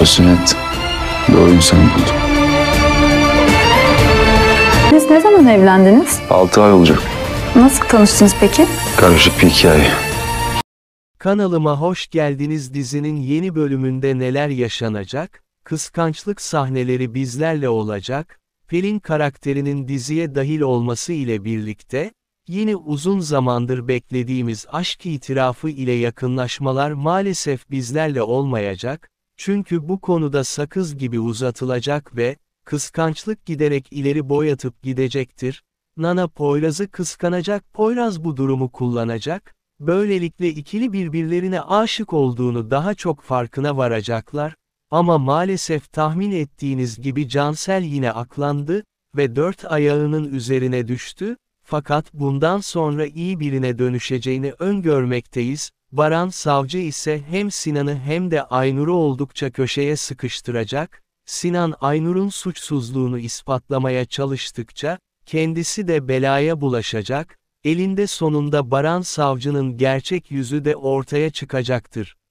o sünnet doğru insanı buldu. Siz ne zaman evlendiniz? Altı ay olacak. Nasıl tanıştınız peki? Karışık bir hikaye. Kanalıma hoş geldiniz dizinin yeni bölümünde neler yaşanacak, kıskançlık sahneleri bizlerle olacak, Pelin karakterinin diziye dahil olması ile birlikte, yeni uzun zamandır beklediğimiz aşk itirafı ile yakınlaşmalar maalesef bizlerle olmayacak, çünkü bu konuda sakız gibi uzatılacak ve, kıskançlık giderek ileri boyatıp gidecektir, Nana Poyraz'ı kıskanacak Poyraz bu durumu kullanacak, böylelikle ikili birbirlerine aşık olduğunu daha çok farkına varacaklar, ama maalesef tahmin ettiğiniz gibi Cansel yine aklandı ve dört ayağının üzerine düştü, fakat bundan sonra iyi birine dönüşeceğini öngörmekteyiz, Baran Savcı ise hem Sinan'ı hem de Aynur'u oldukça köşeye sıkıştıracak, Sinan Aynur'un suçsuzluğunu ispatlamaya çalıştıkça, kendisi de belaya bulaşacak, elinde sonunda Baran Savcı'nın gerçek yüzü de ortaya çıkacaktır.